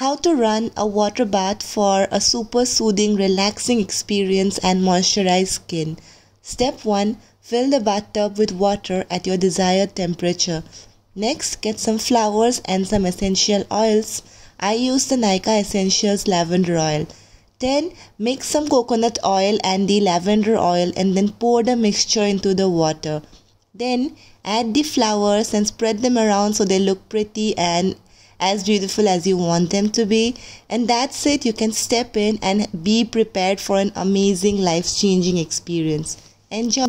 How to run a water bath for a super soothing, relaxing experience and moisturized skin. Step 1 Fill the bathtub with water at your desired temperature. Next, get some flowers and some essential oils. I use the Nika Essentials Lavender Oil. Then, mix some coconut oil and the lavender oil and then pour the mixture into the water. Then, add the flowers and spread them around so they look pretty and as beautiful as you want them to be. And that's it. You can step in and be prepared for an amazing life changing experience. Enjoy.